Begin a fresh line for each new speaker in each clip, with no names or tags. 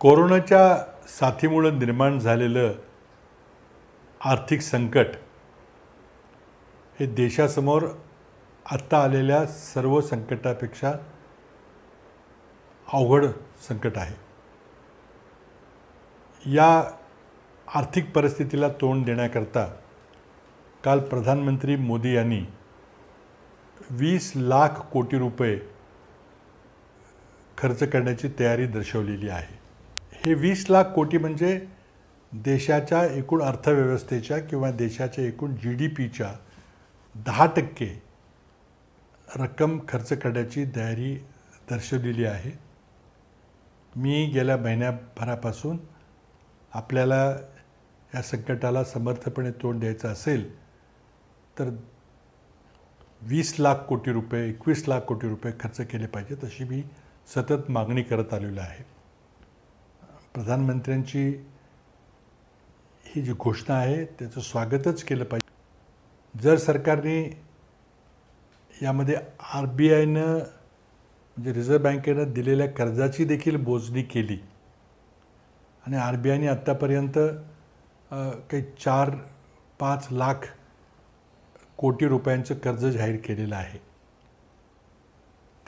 कोरोनाच्या साथीमुळं निर्माण झालेलं आर्थिक संकट हे देशासमोर आत्ता आलेल्या सर्व संकटापेक्षा अवघड संकट आहे या आर्थिक परिस्थितीला तोंड देण्याकरता काल प्रधानमंत्री मोदी यांनी वीस लाख कोटी रुपये खर्च करण्याची तयारी दर्शवलेली आहे हे वीस लाख कोटी म्हणजे देशाच्या एकूण अर्थव्यवस्थेच्या किंवा देशाच्या एकूण जी डी पीच्या दहा टक्के रक्कम खर्च करण्याची तयारी दर्शवलेली आहे मी गेल्या महिन्याभरापासून आपल्याला या संकटाला समर्थपणे तोंड द्यायचं असेल तर वीस लाख कोटी रुपये एकवीस लाख कोटी रुपये खर्च केले पाहिजेत अशी मी सतत मागणी करत आलेलो आहे प्रधानमंत्र्यांची ही जी घोषणा आहे त्याचं स्वागतच केलं पाहिजे जर सरकारने यामध्ये आर बी आयनं म्हणजे रिझर्व्ह बँकेनं दिलेल्या कर्जाची देखील मोजणी केली आणि आर बी आयने आत्तापर्यंत काही चार पाच लाख कोटी रुपयांचं कर्ज जाहीर केलेलं आहे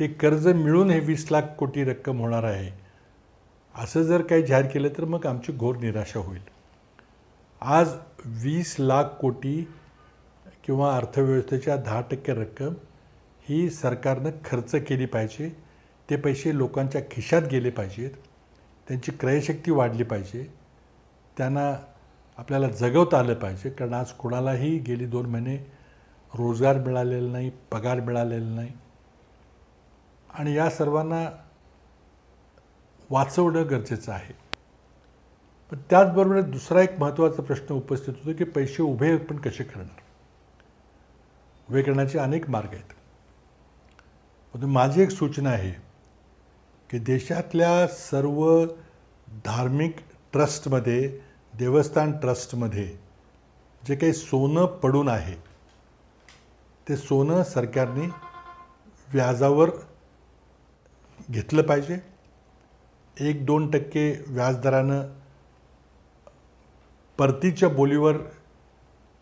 ते कर्ज मिळून हे वीस लाख कोटी रक्कम होणार आहे असं जर काही जाहीर केलं तर मग आमची घोर निराशा होईल आज वीस लाख कोटी किंवा अर्थव्यवस्थेच्या दहा टक्के रक्कम ही सरकारनं खर्च केली पाहिजे ते पैसे लोकांच्या खिशात गेले पाहिजेत त्यांची क्रयशक्ती वाढली पाहिजे त्यांना आपल्याला जगवता आलं पाहिजे कारण आज कोणालाही गेली दोन महिने रोजगार मिळालेला नाही पगार मिळालेला नाही आणि या सर्वांना वाचवणं गरजेचं आहे पण त्याचबरोबर दुसरा एक महत्त्वाचा प्रश्न उपस्थित होतो की पैसे उभे पण कसे करणार उभे करण्याचे अनेक मार्ग आहेत म्हणून माझी एक सूचना आहे की देशातल्या सर्व धार्मिक ट्रस्टमध्ये देवस्थान ट्रस्टमध्ये जे काही सोनं पडून आहे ते सोनं सरकारने व्याजावर घेतलं पाहिजे एक दोन टक्के व्याजदरानं परतीच्या बोलीवर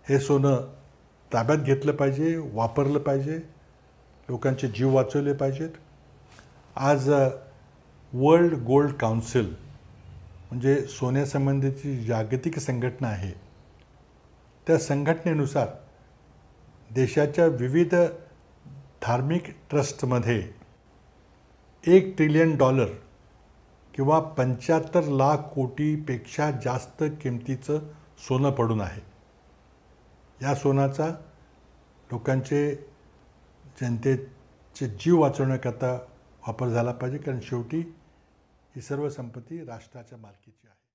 हे सोनं ताब्यात घेतलं पाहिजे वापरलं पाहिजे लोकांचे जीव वाचवले पाहिजेत आज वर्ल्ड गोल्ड काउन्सिल म्हणजे सोन्यासंबंधीची जागतिक संघटना आहे त्या संघटनेनुसार देशाच्या विविध धार्मिक ट्रस्टमध्ये एक ट्रिलियन डॉलर किंवा पंच्याहत्तर लाख कोटीपेक्षा जास्त किमतीचं सोनं पडून आहे या सोन्याचा लोकांचे जनतेचे जीव वाचवण्याकरता वापर झाला पाहिजे कारण शेवटी ही सर्व संपत्ती राष्ट्राच्या मालकीची आहे